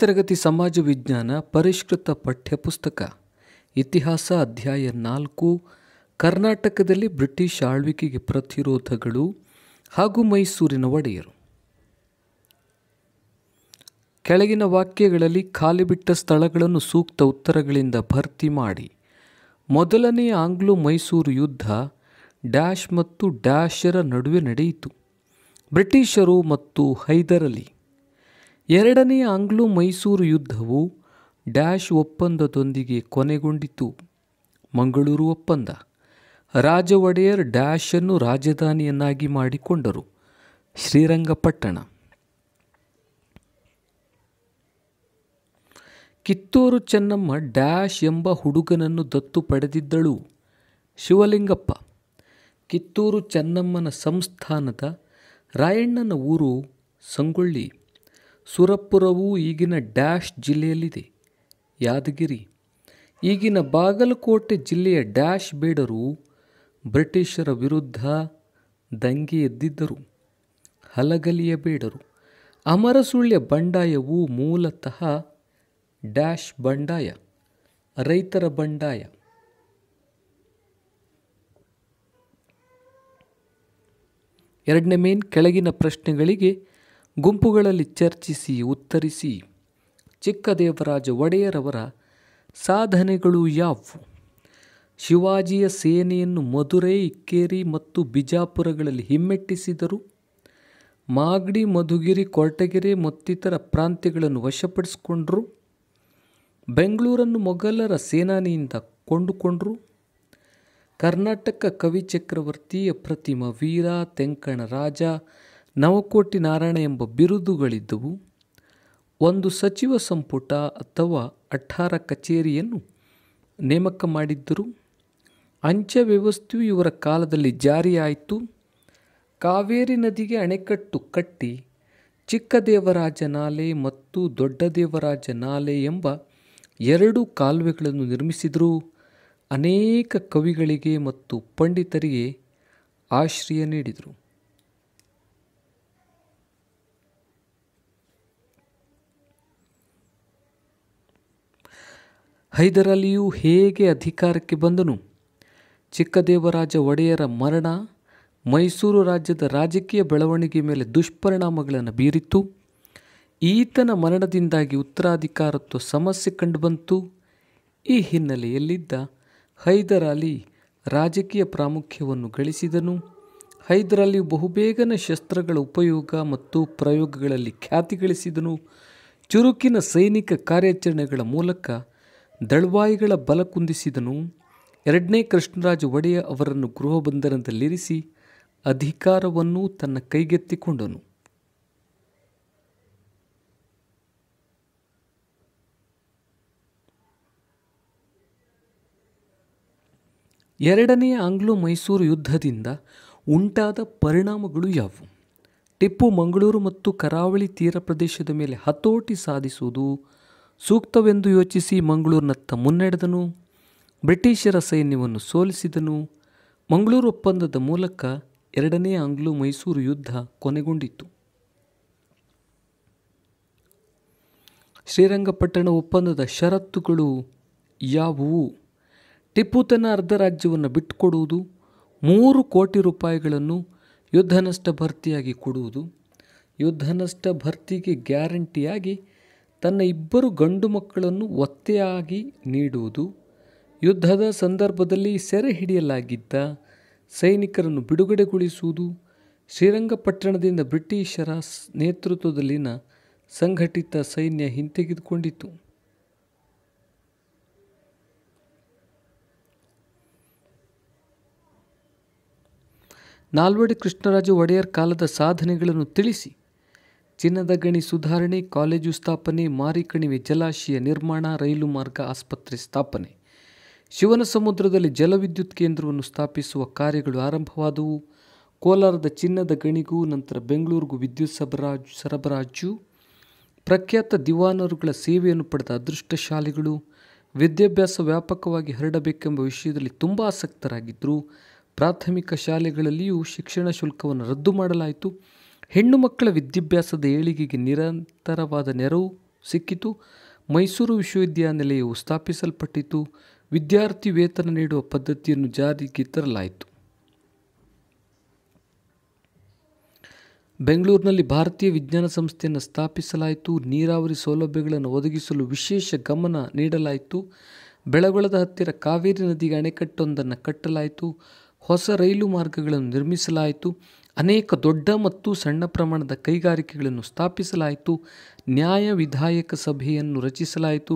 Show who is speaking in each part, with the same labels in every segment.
Speaker 1: ತರಗತಿ ಸಮಾಜ ವಿಜ್ಞಾನ ಪರಿಷ್ಕೃತ ಪಠ್ಯಪುಸ್ತಕ ಇತಿಹಾಸ ಅಧ್ಯಾಯ ನಾಲ್ಕು ಕರ್ನಾಟಕದಲ್ಲಿ ಬ್ರಿಟಿಷ್ ಆಳ್ವಿಕೆಗೆ ಪ್ರತಿರೋಧಗಳು ಹಾಗೂ ಮೈಸೂರಿನ ಒಡೆಯರು ಕೆಳಗಿನ ವಾಕ್ಯಗಳಲ್ಲಿ ಖಾಲಿ ಬಿಟ್ಟ ಸ್ಥಳಗಳನ್ನು ಸೂಕ್ತ ಉತ್ತರಗಳಿಂದ ಭರ್ತಿ ಮಾಡಿ ಮೊದಲನೆಯ ಆಂಗ್ಲೋ ಮೈಸೂರು ಯುದ್ಧ ಡ್ಯಾಶ್ ಮತ್ತು ಡ್ಯಾಶರ ನಡುವೆ ನಡೆಯಿತು ಬ್ರಿಟಿಷರು ಮತ್ತು ಹೈದರಲಿ ಎರಡನೇ ಆಂಗ್ಲೋ ಮೈಸೂರು ಯುದ್ಧವು ಡ್ಯಾಶ್ ಒಪ್ಪಂದದೊಂದಿಗೆ ಕೊನೆಗೊಂಡಿತು ಮಂಗಳೂರು ಒಪ್ಪಂದ ರಾಜ ಒಡೆಯರ್ ಡ್ಯಾಶನ್ನು ರಾಜಧಾನಿಯನ್ನಾಗಿ ಮಾಡಿಕೊಂಡರು ಶ್ರೀರಂಗಪಟ್ಟಣ ಕಿತ್ತೂರು ಚೆನ್ನಮ್ಮ ಡ್ಯಾಶ್ ಎಂಬ ಹುಡುಗನನ್ನು ದತ್ತು ಪಡೆದಿದ್ದಳು ಶಿವಲಿಂಗಪ್ಪ ಕಿತ್ತೂರು ಚೆನ್ನಮ್ಮನ ಸಂಸ್ಥಾನದ ರಾಯಣ್ಣನ ಊರು ಸಂಗೊಳ್ಳಿ ಸುರಪುರವು ಈಗಿನ ಡ್ಯಾಶ್ ಜಿಲ್ಲೆಯಲ್ಲಿದೆ ಯಾದಗಿರಿ ಈಗಿನ ಬಾಗಲಕೋಟೆ ಜಿಲ್ಲೆಯ ಡ್ಯಾಶ್ ಬೇಡರು ಬ್ರಿಟಿಷರ ವಿರುದ್ಧ ದಂಗೆ ಎದ್ದಿದ್ದರು ಹಲಗಲಿಯ ಬೇಡರು ಅಮರಸುಳ್ಯ ಬಂಡಾಯವು ಮೂಲತಃ ಡ್ಯಾಶ್ ಬಂಡಾಯ ರೈತರ ಬಂಡಾಯ ಎರಡನೇ ಮೇನ್ ಕೆಳಗಿನ ಪ್ರಶ್ನೆಗಳಿಗೆ ಗುಂಪುಗಳಲ್ಲಿ ಚರ್ಚಿಸಿ ಉತ್ತರಿಸಿ ಚಿಕ್ಕದೇವರಾಜ ಒಡೆಯರವರ ಸಾಧನೆಗಳು ಯಾವುವು ಶಿವಾಜಿಯ ಸೇನೆಯನ್ನು ಮಧುರೈ ಇಕ್ಕೇರಿ ಮತ್ತು ಬಿಜಾಪುರಗಳಲ್ಲಿ ಹಿಮ್ಮೆಟ್ಟಿಸಿದರು ಮಾಗಡಿ ಮಧುಗಿರಿ ಕೊರಟಗೆರೆ ಮತ್ತಿತರ ಪ್ರಾಂತ್ಯಗಳನ್ನು ವಶಪಡಿಸಿಕೊಂಡರು ಬೆಂಗಳೂರನ್ನು ಮೊಘಲರ ಸೇನಾನಿಯಿಂದ ಕೊಂಡುಕೊಂಡರು ಕರ್ನಾಟಕ ಕವಿ ಚಕ್ರವರ್ತಿಯ ಪ್ರತಿಮ ವೀರ ತೆಂಕಣ ರಾಜ ನವಕೋಟಿ ನಾರಾಯಣ ಎಂಬ ಬಿರುದುಗಳಿದ್ದವು ಒಂದು ಸಚಿವ ಸಂಪುಟ ಅಥವಾ ಅಠಾರ ಕಚೇರಿಯನ್ನು ನೇಮಕ ಮಾಡಿದ್ದರು ಅಂಚೆ ವ್ಯವಸ್ಥೆಯು ಇವರ ಕಾಲದಲ್ಲಿ ಜಾರಿಯಾಯಿತು ಕಾವೇರಿ ನದಿಗೆ ಅಣೆಕಟ್ಟು ಕಟ್ಟಿ ಚಿಕ್ಕದೇವರಾಜ ನಾಲೆ ಮತ್ತು ದೊಡ್ಡದೇವರಾಜ ನಾಲೆ ಎಂಬ ಎರಡು ಕಾಲುವೆಗಳನ್ನು ನಿರ್ಮಿಸಿದರು ಅನೇಕ ಕವಿಗಳಿಗೆ ಮತ್ತು ಪಂಡಿತರಿಗೆ ಆಶ್ರಯ ನೀಡಿದರು ಹೈದರಾಲಿಯು ಹೇಗೆ ಅಧಿಕಾರಕ್ಕೆ ಬಂದನು ಚಿಕ್ಕದೇವರಾಜ ಒಡೆಯರ ಮರಣ ಮೈಸೂರು ರಾಜ್ಯದ ರಾಜಕೀಯ ಬೆಳವಣಿಗೆ ಮೇಲೆ ದುಷ್ಪರಿಣಾಮಗಳನ್ನು ಬೀರಿತು ಈತನ ಮರಣದಿಂದಾಗಿ ಉತ್ತರಾಧಿಕಾರತ್ವ ಸಮಸ್ಯೆ ಕಂಡುಬಂತು ಈ ಹಿನ್ನೆಲೆಯಲ್ಲಿದ್ದ ಹೈದರಾಲಿ ರಾಜಕೀಯ ಪ್ರಾಮುಖ್ಯವನ್ನು ಗಳಿಸಿದನು ಹೈದರಾಲಿಯು ಬಹುಬೇಗನೆ ಶಸ್ತ್ರಗಳ ಉಪಯೋಗ ಮತ್ತು ಪ್ರಯೋಗಗಳಲ್ಲಿ ಖ್ಯಾತಿ ಗಳಿಸಿದನು ಚುರುಕಿನ ಸೈನಿಕ ಕಾರ್ಯಾಚರಣೆಗಳ ಮೂಲಕ ದಳ್ವಾಯಿಗಳ ಬಲ ಕುಂದಿಸಿದನು ಎರಡನೇ ಕೃಷ್ಣರಾಜ ಒಡೆಯ ಅವರನ್ನು ಗೃಹಬಂಧನದಲ್ಲಿರಿಸಿ ಅಧಿಕಾರವನ್ನು ತನ್ನ ಕೈಗೆತ್ತಿಕೊಂಡನು ಎರಡನೆಯ ಆಂಗ್ಲೋ ಮೈಸೂರು ಯುದ್ಧದಿಂದ ಉಂಟಾದ ಪರಿಣಾಮಗಳು ಯಾವುವು ಟಿಪ್ಪು ಮಂಗಳೂರು ಮತ್ತು ಕರಾವಳಿ ತೀರ ಪ್ರದೇಶದ ಮೇಲೆ ಹತೋಟಿ ಸಾಧಿಸುವುದು ಸೂಕ್ತವೆಂದು ಯೋಚಿಸಿ ಮಂಗಳೂರಿನತ್ತ ಮುನ್ನಡೆದನು ಬ್ರಿಟಿಷರ ಸೈನ್ಯವನ್ನು ಸೋಲಿಸಿದನು ಮಂಗಳೂರು ಒಪ್ಪಂದದ ಮೂಲಕ ಎರಡನೇ ಆಂಗ್ಲೋ ಮೈಸೂರು ಯುದ್ಧ ಕೊನೆಗೊಂಡಿತು ಶ್ರೀರಂಗಪಟ್ಟಣ ಒಪ್ಪಂದದ ಷರತ್ತುಗಳು ಯಾವುವು ಟಿಪ್ಪು ತನ್ನ ಅರ್ಧ ರಾಜ್ಯವನ್ನು ಬಿಟ್ಟುಕೊಡುವುದು ಮೂರು ಕೋಟಿ ರೂಪಾಯಿಗಳನ್ನು ಯುದ್ಧ ನಷ್ಟ ಭರ್ತಿಯಾಗಿ ಕೊಡುವುದು ಯುದ್ಧ ನಷ್ಟ ಭರ್ತಿಗೆ ಗ್ಯಾರಂಟಿಯಾಗಿ ತನ್ನ ಇಬ್ಬರು ಗಂಡು ಮಕ್ಕಳನ್ನು ಒತ್ತೆಯಾಗಿ ನೀಡುವುದು ಯುದ್ಧದ ಸಂದರ್ಭದಲ್ಲಿ ಸೆರೆ ಹಿಡಿಯಲಾಗಿದ್ದ ಸೈನಿಕರನ್ನು ಬಿಡುಗಡೆಗೊಳಿಸುವುದು ಶ್ರೀರಂಗಪಟ್ಟಣದಿಂದ ಬ್ರಿಟಿಷರ ನೇತೃತ್ವದಲ್ಲಿನ ಸಂಘಟಿತ ಸೈನ್ಯ ಹಿಂತೆಗೆದುಕೊಂಡಿತು ನಾಲ್ವಡಿ ಕೃಷ್ಣರಾಜು ಒಡೆಯರ್ ಕಾಲದ ಸಾಧನೆಗಳನ್ನು ತಿಳಿಸಿ ಚಿನ್ನದ ಗಣಿ ಸುಧಾರಣೆ ಕಾಲೇಜು ಸ್ಥಾಪನೆ ಮಾರಿಕಣಿವೆ ಜಲಾಶಯ ನಿರ್ಮಾಣ ರೈಲು ಮಾರ್ಗ ಆಸ್ಪತ್ರೆ ಸ್ಥಾಪನೆ ಶಿವನ ಸಮುದ್ರದಲ್ಲಿ ಜಲವಿದ್ಯುತ್ ಕೇಂದ್ರವನ್ನು ಸ್ಥಾಪಿಸುವ ಕಾರ್ಯಗಳು ಆರಂಭವಾದವು ಕೋಲಾರದ ಚಿನ್ನದ ಗಣಿಗೂ ನಂತರ ಬೆಂಗಳೂರಿಗೂ ವಿದ್ಯುತ್ ಸಬರಾಜು ಸರಬರಾಜು ಪ್ರಖ್ಯಾತ ದಿವಾನರುಗಳ ಸೇವೆಯನ್ನು ಪಡೆದ ಅದೃಷ್ಟಶಾಲಿಗಳು ವಿದ್ಯಾಭ್ಯಾಸ ವ್ಯಾಪಕವಾಗಿ ಹರಡಬೇಕೆಂಬ ವಿಷಯದಲ್ಲಿ ತುಂಬ ಆಸಕ್ತರಾಗಿದ್ದರು ಪ್ರಾಥಮಿಕ ಶಾಲೆಗಳಲ್ಲಿಯೂ ಶಿಕ್ಷಣ ಶುಲ್ಕವನ್ನು ರದ್ದು ಮಾಡಲಾಯಿತು ಹೆಣ್ಣು ಮಕ್ಕಳ ವಿದ್ಯಾಭ್ಯಾಸದ ಏಳಿಗೆಗೆ ನಿರಂತರವಾದ ನೆರವು ಸಿಕ್ಕಿತು ಮೈಸೂರು ವಿಶ್ವವಿದ್ಯಾನಿಲಯವು ಸ್ಥಾಪಿಸಲ್ಪಟ್ಟಿತು ವಿದ್ಯಾರ್ಥಿ ವೇತನ ನೀಡುವ ಪದ್ಧತಿಯನ್ನು ಜಾರಿಗೆ ತರಲಾಯಿತು ಬೆಂಗಳೂರಿನಲ್ಲಿ ಭಾರತೀಯ ವಿಜ್ಞಾನ ಸಂಸ್ಥೆಯನ್ನು ಸ್ಥಾಪಿಸಲಾಯಿತು ನೀರಾವರಿ ಸೌಲಭ್ಯಗಳನ್ನು ಒದಗಿಸಲು ವಿಶೇಷ ಗಮನ ನೀಡಲಾಯಿತು ಬೆಳಗೊಳದ ಹತ್ತಿರ ಕಾವೇರಿ ನದಿಗೆ ಅಣೆಕಟ್ಟೊಂದನ್ನು ಕಟ್ಟಲಾಯಿತು ಹೊಸ ರೈಲು ಮಾರ್ಗಗಳನ್ನು ನಿರ್ಮಿಸಲಾಯಿತು ಅನೇಕ ದೊಡ್ಡ ಮತ್ತು ಸಣ್ಣ ಪ್ರಮಾಣದ ಕೈಗಾರಿಕೆಗಳನ್ನು ಸ್ಥಾಪಿಸಲಾಯಿತು ನ್ಯಾಯ ವಿಧಾಯಕ ಸಭೆಯನ್ನು ರಚಿಸಲಾಯಿತು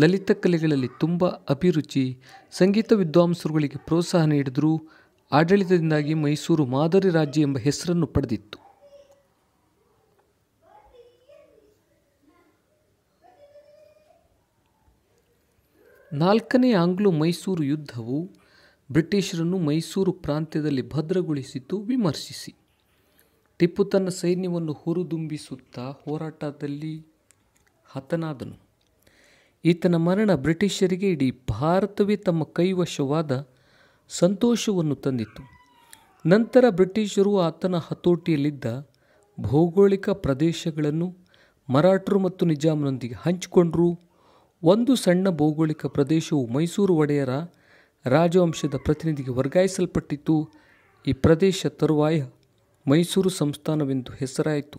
Speaker 1: ಲಲಿತ ಕಲೆಗಳಲ್ಲಿ ತುಂಬ ಅಭಿರುಚಿ ಸಂಗೀತ ವಿದ್ವಾಂಸರುಗಳಿಗೆ ಪ್ರೋತ್ಸಾಹ ನೀಡಿದರು ಆಡಳಿತದಿಂದಾಗಿ ಮೈಸೂರು ಮಾದರಿ ರಾಜ್ಯ ಎಂಬ ಹೆಸರನ್ನು ಪಡೆದಿತ್ತು ನಾಲ್ಕನೇ ಆಂಗ್ಲೋ ಮೈಸೂರು ಯುದ್ಧವು ಬ್ರಿಟಿಷರನ್ನು ಮೈಸೂರು ಪ್ರಾಂತ್ಯದಲ್ಲಿ ಭದ್ರಗೊಳಿಸಿತು ವಿಮರ್ಶಿಸಿ ಟಿಪ್ಪು ತನ್ನ ಸೈನ್ಯವನ್ನು ಹುರುದುಂಬಿಸುತ್ತಾ ಹೋರಾಟದಲ್ಲಿ ಹತನಾದನು ಈತನ ಮರಣ ಬ್ರಿಟಿಷರಿಗೆ ಇಡೀ ಭಾರತವೇ ತಮ್ಮ ಕೈವಶವಾದ ಸಂತೋಷವನ್ನು ತಂದಿತು ನಂತರ ಬ್ರಿಟಿಷರು ಆತನ ಹತೋಟಿಯಲ್ಲಿದ್ದ ಭೌಗೋಳಿಕ ಪ್ರದೇಶಗಳನ್ನು ಮರಾಠರು ಮತ್ತು ನಿಜಾಮನೊಂದಿಗೆ ಹಂಚಿಕೊಂಡರು ಒಂದು ಸಣ್ಣ ಭೌಗೋಳಿಕ ಪ್ರದೇಶವು ಮೈಸೂರು ಒಡೆಯರ ರಾಜವಂಶದ ಪ್ರತಿನಿಧಿಗೆ ವರ್ಗಾಯಿಸಲ್ಪಟ್ಟಿತು ಈ ಪ್ರದೇಶ ತರುವಾಯ ಮೈಸೂರು ಸಂಸ್ಥಾನವೆಂದು ಹೆಸರಾಯಿತು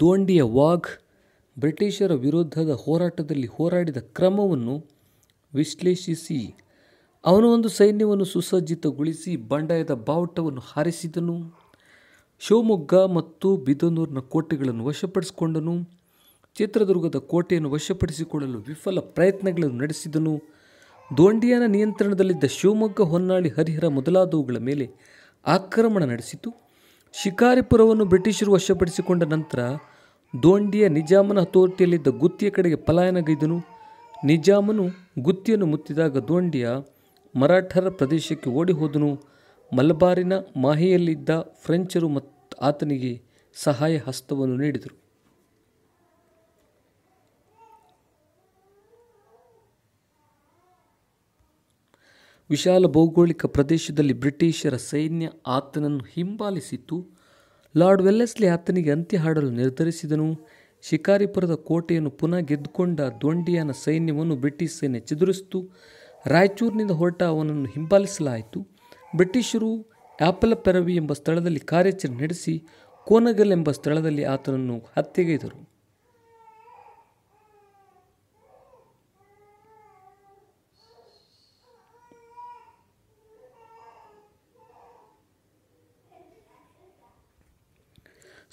Speaker 1: ದೋಂಡಿಯ ವಾಘ್ ಬ್ರಿಟಿಷರ ವಿರುದ್ಧದ ಹೋರಾಟದಲ್ಲಿ ಹೋರಾಡಿದ ಕ್ರಮವನ್ನು ವಿಶ್ಲೇಷಿಸಿ ಅವನು ಒಂದು ಸೈನ್ಯವನ್ನು ಸುಸಜ್ಜಿತಗೊಳಿಸಿ ಬಂಡಾಯದ ಬಾವುಟವನ್ನು ಹಾರಿಸಿದನು ಶಿವಮೊಗ್ಗ ಮತ್ತು ಬಿದನೂರಿನ ಕೋಟೆಗಳನ್ನು ವಶಪಡಿಸಿಕೊಂಡನು ಚಿತ್ರದುರ್ಗದ ಕೋಟೆಯನ್ನು ವಶಪಡಿಸಿಕೊಳ್ಳಲು ವಿಫಲ ಪ್ರಯತ್ನಗಳನ್ನು ನಡೆಸಿದನು ದೋಂಡಿಯಾನ ನಿಯಂತ್ರಣದಲ್ಲಿದ್ದ ಶಿವಮೊಗ್ಗ ಹೊನ್ನಾಳಿ ಹರಿಹರ ಮೊದಲಾದವುಗಳ ಮೇಲೆ ಆಕ್ರಮಣ ನಡೆಸಿತು ಶಿಕಾರಿಪುರವನ್ನು ಬ್ರಿಟಿಷರು ವಶಪಡಿಸಿಕೊಂಡ ನಂತರ ದೋಂಡಿಯ ನಿಜಾಮನ ಹತೋಟಿಯಲ್ಲಿದ್ದ ಗುತ್ತಿಯ ಕಡೆಗೆ ಪಲಾಯನಗೈದನು ನಿಜಾಮನು ಗುತ್ತಿಯನ್ನು ಮುತ್ತಿದಾಗ ದೋಂಡಿಯ ಮರಾಠರ ಪ್ರದೇಶಕ್ಕೆ ಓಡಿ ಹೋದನು ಮಲಬಾರಿನ ಮಾಹೆಯಲ್ಲಿದ್ದ ಫ್ರೆಂಚರು ಮತ್ತು ಆತನಿಗೆ ಸಹಾಯ ಹಸ್ತವನ್ನು ನೀಡಿದರು ವಿಶಾಲ ಭೌಗೋಳಿಕ ಪ್ರದೇಶದಲ್ಲಿ ಬ್ರಿಟಿಷರ ಸೈನ್ಯ ಆತನನ್ನು ಹಿಂಬಾಲಿಸಿತ್ತು ಲಾರ್ಡ್ ವೆಲ್ಲೆಸ್ಲಿ ಆತನಿಗೆ ಅಂತ್ಯ ಹಾಡಲು ನಿರ್ಧರಿಸಿದನು ಶಿಕಾರಿಪುರದ ಕೋಟೆಯನ್ನು ಪುನಃ ಗೆದ್ದುಕೊಂಡ ದೊಂಡಿಯಾನ ಸೈನ್ಯವನ್ನು ಬ್ರಿಟಿಷ್ ಸೈನ್ಯ ಚದುರಿಸಿತು ರಾಯಚೂರಿನಿಂದ ಹೊರಟ ಅವನನ್ನು ಹಿಂಬಾಲಿಸಲಾಯಿತು ಬ್ರಿಟಿಷರು ಪೆರವಿ ಎಂಬ ಸ್ಥಳದಲ್ಲಿ ಕಾರ್ಯಾಚರಣೆ ನಡೆಸಿ ಕೋನಗಲ್ ಎಂಬ ಸ್ಥಳದಲ್ಲಿ ಆತನನ್ನು ಹತ್ಯೆಗೈದರು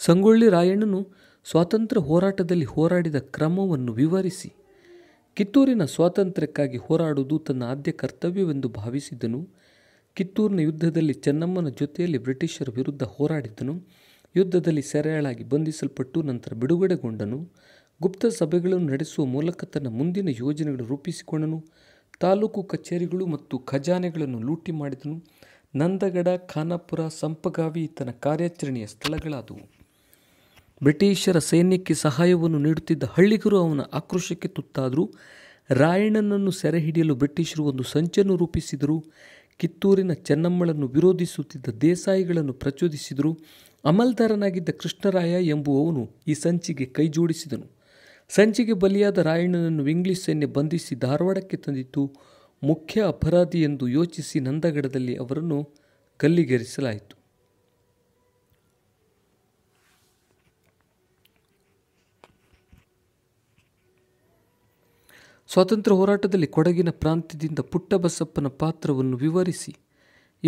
Speaker 1: ಸಂಗೊಳ್ಳಿ ರಾಯಣ್ಣನು ಸ್ವಾತಂತ್ರ್ಯ ಹೋರಾಟದಲ್ಲಿ ಹೋರಾಡಿದ ಕ್ರಮವನ್ನು ವಿವರಿಸಿ ಕಿತ್ತೂರಿನ ಸ್ವಾತಂತ್ರ್ಯಕ್ಕಾಗಿ ಹೋರಾಡುವುದು ತನ್ನ ಆದ್ಯ ಕರ್ತವ್ಯವೆಂದು ಭಾವಿಸಿದನು ಕಿತ್ತೂರಿನ ಯುದ್ಧದಲ್ಲಿ ಚೆನ್ನಮ್ಮನ ಜೊತೆಯಲ್ಲಿ ಬ್ರಿಟಿಷರ ವಿರುದ್ಧ ಹೋರಾಡಿದ್ದನು ಯುದ್ಧದಲ್ಲಿ ಸೆರೆಯಾಳಾಗಿ ಬಂಧಿಸಲ್ಪಟ್ಟು ನಂತರ ಬಿಡುಗಡೆಗೊಂಡನು ಗುಪ್ತ ಸಭೆಗಳನ್ನು ನಡೆಸುವ ಮೂಲಕ ತನ್ನ ಮುಂದಿನ ಯೋಜನೆಗಳನ್ನು ರೂಪಿಸಿಕೊಂಡನು ತಾಲೂಕು ಕಚೇರಿಗಳು ಮತ್ತು ಖಜಾನೆಗಳನ್ನು ಲೂಟಿ ಮಾಡಿದನು ನಂದಗಡ ಖಾನಾಪುರ ಸಂಪಗಾವಿ ತನ್ನ ಕಾರ್ಯಾಚರಣೆಯ ಸ್ಥಳಗಳಾದವು ಬ್ರಿಟಿಷರ ಸೈನ್ಯಕ್ಕೆ ಸಹಾಯವನ್ನು ನೀಡುತ್ತಿದ್ದ ಹಳ್ಳಿಗರು ಅವನ ಆಕ್ರೋಶಕ್ಕೆ ತುತ್ತಾದರು ರಾಯಣ್ಣನನ್ನು ಸೆರೆ ಹಿಡಿಯಲು ಬ್ರಿಟಿಷರು ಒಂದು ಸಂಚನ್ನು ರೂಪಿಸಿದರು ಕಿತ್ತೂರಿನ ಚೆನ್ನಮ್ಮಳನ್ನು ವಿರೋಧಿಸುತ್ತಿದ್ದ ದೇಸಾಯಿಗಳನ್ನು ಪ್ರಚೋದಿಸಿದರು ಅಮಲ್ದಾರನಾಗಿದ್ದ ಕೃಷ್ಣರಾಯ ಎಂಬುವವನು ಈ ಸಂಚಿಗೆ ಕೈಜೋಡಿಸಿದನು ಸಂಚಿಗೆ ಬಲಿಯಾದ ರಾಯಣ್ಣನನ್ನು ಇಂಗ್ಲಿಷ್ ಸೈನ್ಯ ಬಂಧಿಸಿ ಧಾರವಾಡಕ್ಕೆ ತಂದಿತ್ತು ಮುಖ್ಯ ಅಪರಾಧಿ ಎಂದು ಯೋಚಿಸಿ ನಂದಗಡದಲ್ಲಿ ಅವರನ್ನು ಕಲ್ಲಿಗೇರಿಸಲಾಯಿತು ಸ್ವಾತಂತ್ರ್ಯ ಹೋರಾಟದಲ್ಲಿ ಕೊಡಗಿನ ಪ್ರಾಂತ್ಯದಿಂದ ಪುಟ್ಟಬಸಪ್ಪನ ಪಾತ್ರವನ್ನು ವಿವರಿಸಿ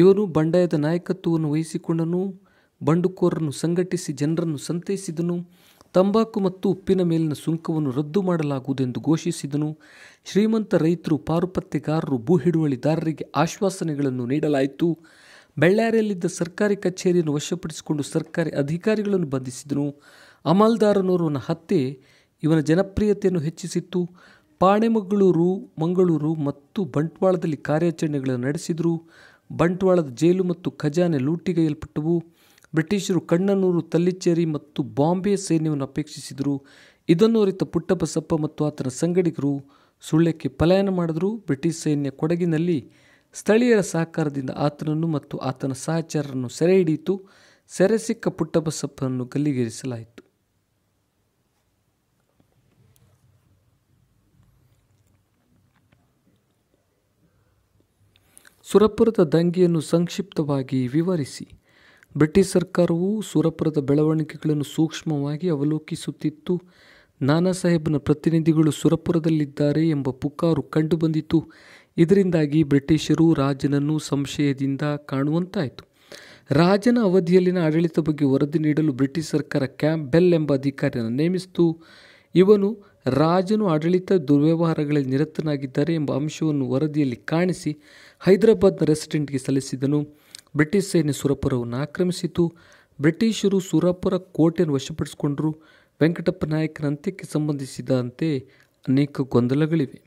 Speaker 1: ಇವನು ಬಂಡಾಯದ ನಾಯಕತ್ವವನ್ನು ವಹಿಸಿಕೊಂಡನು ಬಂಡುಕೋರನ್ನು ಸಂಘಟಿಸಿ ಜನರನ್ನು ಸಂತೈಸಿದನು ತಂಬಾಕು ಮತ್ತು ಉಪ್ಪಿನ ಮೇಲಿನ ಸುಂಕವನ್ನು ರದ್ದು ಮಾಡಲಾಗುವುದೆಂದು ಘೋಷಿಸಿದನು ಶ್ರೀಮಂತ ರೈತರು ಪಾರುಪತ್ತೆಗಾರರು ಭೂ ಹಿಡುವಳಿದಾರರಿಗೆ ಆಶ್ವಾಸನೆಗಳನ್ನು ನೀಡಲಾಯಿತು ಬಳ್ಳಾರಿಯಲ್ಲಿದ್ದ ಸರ್ಕಾರಿ ಕಚೇರಿಯನ್ನು ವಶಪಡಿಸಿಕೊಂಡು ಸರ್ಕಾರಿ ಅಧಿಕಾರಿಗಳನ್ನು ಬಂಧಿಸಿದನು ಅಮಲ್ದಾರನೋರ್ವನ ಹತ್ಯೆ ಇವನ ಜನಪ್ರಿಯತೆಯನ್ನು ಹೆಚ್ಚಿಸಿತ್ತು ಪಾಣೆಮಗಳೂರು ಮಂಗಳೂರು ಮತ್ತು ಬಂಟ್ವಾಳದಲ್ಲಿ ಕಾರ್ಯಾಚರಣೆಗಳನ್ನು ನಡೆಸಿದರು ಬಂಟ್ವಾಳದ ಜೈಲು ಮತ್ತು ಖಜಾನೆ ಲೂಟಿಗೈಯಲ್ಪಟ್ಟವು ಬ್ರಿಟಿಷರು ಕಣ್ಣನೂರು ತಲ್ಲಿಚೇರಿ ಮತ್ತು ಬಾಂಬೆ ಸೈನ್ಯವನ್ನು ಅಪೇಕ್ಷಿಸಿದರು ಇದನ್ನು ಅರಿತ ಪುಟ್ಟಬಸಪ್ಪ ಮತ್ತು ಆತನ ಸಂಗಡಿಗರು ಸುಳ್ಯಕ್ಕೆ ಪಲಾಯನ ಮಾಡಿದರು ಬ್ರಿಟಿಷ್ ಸೈನ್ಯ ಕೊಡಗಿನಲ್ಲಿ ಸ್ಥಳೀಯರ ಸಹಕಾರದಿಂದ ಆತನನ್ನು ಮತ್ತು ಆತನ ಸಹಚರರನ್ನು ಸೆರೆ ಹಿಡಿಯಿತು ಸೆರೆ ಸಿಕ್ಕ ಪುಟ್ಟಬಸಪ್ಪನನ್ನು ಗಲ್ಲಿಗೇರಿಸಲಾಯಿತು ಸುರಪುರದ ದಂಗೆಯನ್ನು ಸಂಕ್ಷಿಪ್ತವಾಗಿ ವಿವರಿಸಿ ಬ್ರಿಟಿಷ್ ಸರ್ಕಾರವು ಸುರಪುರದ ಬೆಳವಣಿಗೆಗಳನ್ನು ಸೂಕ್ಷ್ಮವಾಗಿ ಅವಲೋಕಿಸುತ್ತಿತ್ತು ನಾನಾ ಸಾಹೇಬ್ನ ಪ್ರತಿನಿಧಿಗಳು ಸುರಪುರದಲ್ಲಿದ್ದಾರೆ ಎಂಬ ಪುಕಾರು ಕಂಡುಬಂದಿತು ಇದರಿಂದಾಗಿ ಬ್ರಿಟಿಷರು ರಾಜನನ್ನು ಸಂಶಯದಿಂದ ಕಾಣುವಂತಾಯಿತು ರಾಜನ ಅವಧಿಯಲ್ಲಿನ ಆಡಳಿತ ಬಗ್ಗೆ ವರದಿ ನೀಡಲು ಬ್ರಿಟಿಷ್ ಸರ್ಕಾರ ಕ್ಯಾಂಪ್ ಬೆಲ್ ಎಂಬ ಅಧಿಕಾರಿಯನ್ನು ನೇಮಿಸಿತು ಇವನು ರಾಜನು ಆಡಳಿತ ದುರ್ವ್ಯವಹಾರಗಳಲ್ಲಿ ನಿರತನಾಗಿದ್ದಾರೆ ಎಂಬ ಅಂಶವನ್ನು ವರದಿಯಲ್ಲಿ ಕಾಣಿಸಿ ಹೈದರಾಬಾದ್ನ ರೆಸಿಡೆಂಟ್ಗೆ ಸಲ್ಲಿಸಿದನು ಬ್ರಿಟಿಷ್ ಸೈನ್ಯ ಸುರಪುರವನ್ನು ಆಕ್ರಮಿಸಿತು ಬ್ರಿಟಿಷರು ಸುರಪುರ ಕೋಟೆಯನ್ನು ವಶಪಡಿಸಿಕೊಂಡರು ವೆಂಕಟಪ್ಪ ನಾಯಕನ ಅಂತ್ಯಕ್ಕೆ ಸಂಬಂಧಿಸಿದಂತೆ ಅನೇಕ ಗೊಂದಲಗಳಿವೆ